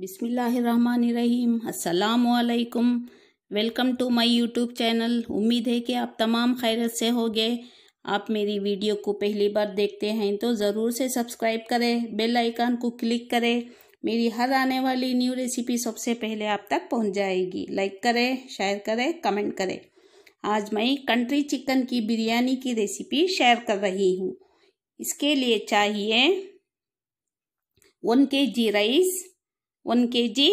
बिसमीम् अलकुम welcome to my YouTube channel उम्मीद है कि आप तमाम खैरत से हो गए आप मेरी वीडियो को पहली बार देखते हैं तो ज़रूर से सब्सक्राइब करें बेल आइकन को क्लिक करें मेरी हर आने वाली न्यू रेसिपी सबसे पहले आप तक पहुंच जाएगी लाइक करें शेयर करें कमेंट करें आज मैं कंट्री चिकन की बिरयानी की रेसिपी शेयर कर रही हूँ इसके लिए चाहिए वन के जी rice one K G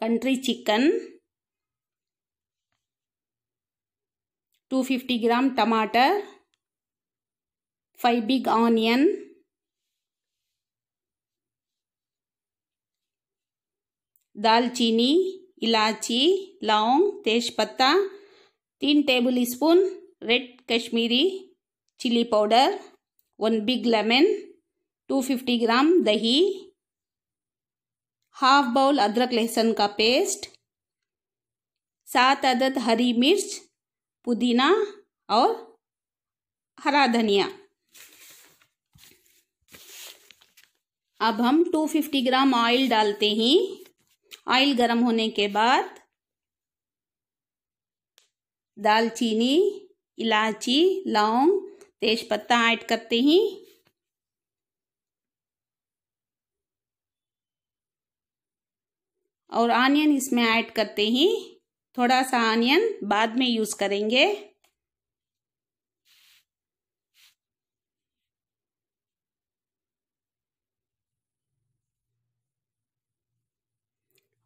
country chicken two fifty gram टमाटर फाइव बिग आनियन दालचीनी इलाची लौंग तेजपत्ता तीन tablespoon red Kashmiri chilli powder one big lemon two fifty gram दही हाफ बाउल अदरक लहसुन का पेस्ट सात अदद हरी मिर्च पुदीना और हरा धनिया अब हम 250 ग्राम ऑयल डालते हैं ऑयल गर्म होने के बाद दालचीनी इलायची लौंग तेज पत्ता ऐड करते हैं और आनियन इसमें ऐड करते ही थोड़ा सा आनियन बाद में यूज़ करेंगे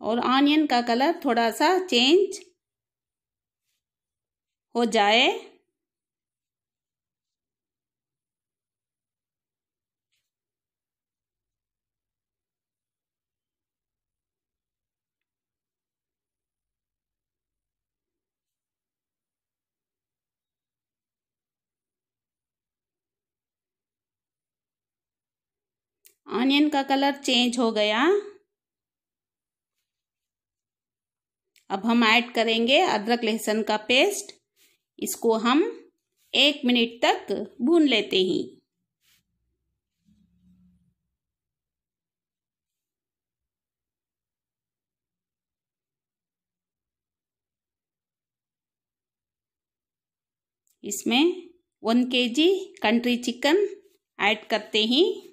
और ऑनियन का कलर थोड़ा सा चेंज हो जाए ऑनियन का कलर चेंज हो गया अब हम ऐड करेंगे अदरक लहसुन का पेस्ट इसको हम एक मिनट तक भून लेते हैं इसमें one KG country chicken add करते हैं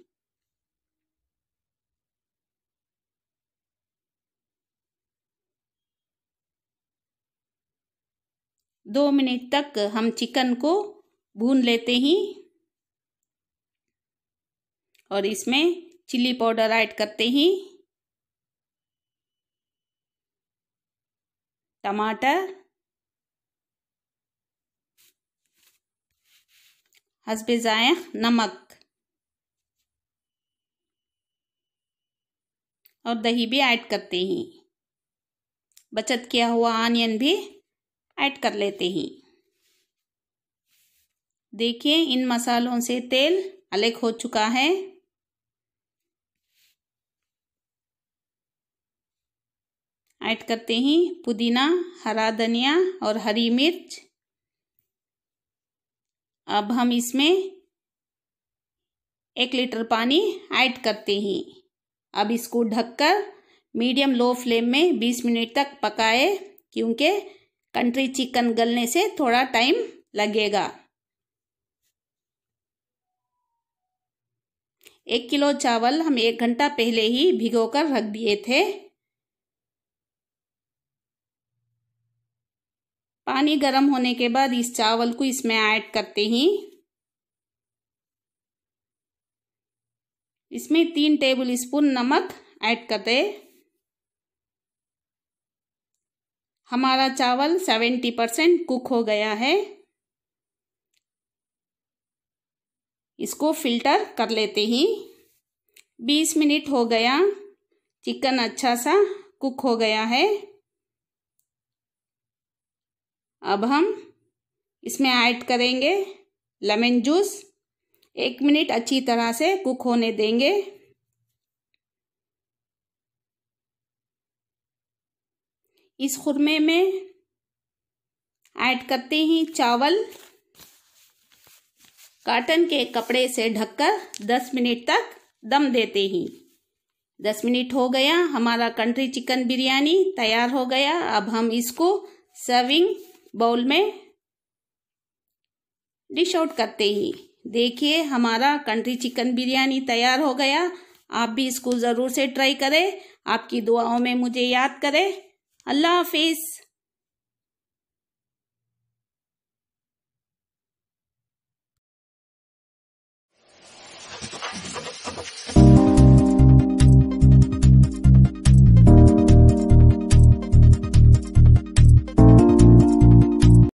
दो मिनट तक हम चिकन को भून लेते हैं और इसमें चिल्ली पाउडर ऐड करते हैं टमाटर हसबे ज़ाय नमक और दही भी ऐड करते हैं बचत किया हुआ आनियन भी ऐड कर लेते हैं देखिए इन मसालों से तेल अलग हो चुका है ऐड करते हैं पुदीना हरा धनिया और हरी मिर्च अब हम इसमें एक लीटर पानी ऐड करते हैं अब इसको ढककर मीडियम लो फ्लेम में 20 मिनट तक पकाए क्योंकि कंट्री चिकन गलने से थोड़ा टाइम लगेगा एक किलो चावल हम एक घंटा पहले ही भिगोकर रख दिए थे पानी गर्म होने के बाद इस चावल को इसमें ऐड करते ही इसमें तीन टेबल स्पून नमक ऐड करते हमारा चावल सेवेंटी परसेंट कुक हो गया है इसको फिल्टर कर लेते ही बीस मिनट हो गया चिकन अच्छा सा कुक हो गया है अब हम इसमें ऐड करेंगे लेमन जूस एक मिनट अच्छी तरह से कुक होने देंगे इस खुरमे में ऐड करते ही चावल काटन के कपड़े से ढककर दस मिनट तक दम देते ही दस मिनट हो गया हमारा कंट्री चिकन बिरयानी तैयार हो गया अब हम इसको सर्विंग बाउल में डिश आउट करते ही देखिए हमारा कंट्री चिकन बिरयानी तैयार हो गया आप भी इसको ज़रूर से ट्राई करें आपकी दुआओं में मुझे याद करें अल्लाह हाफिज़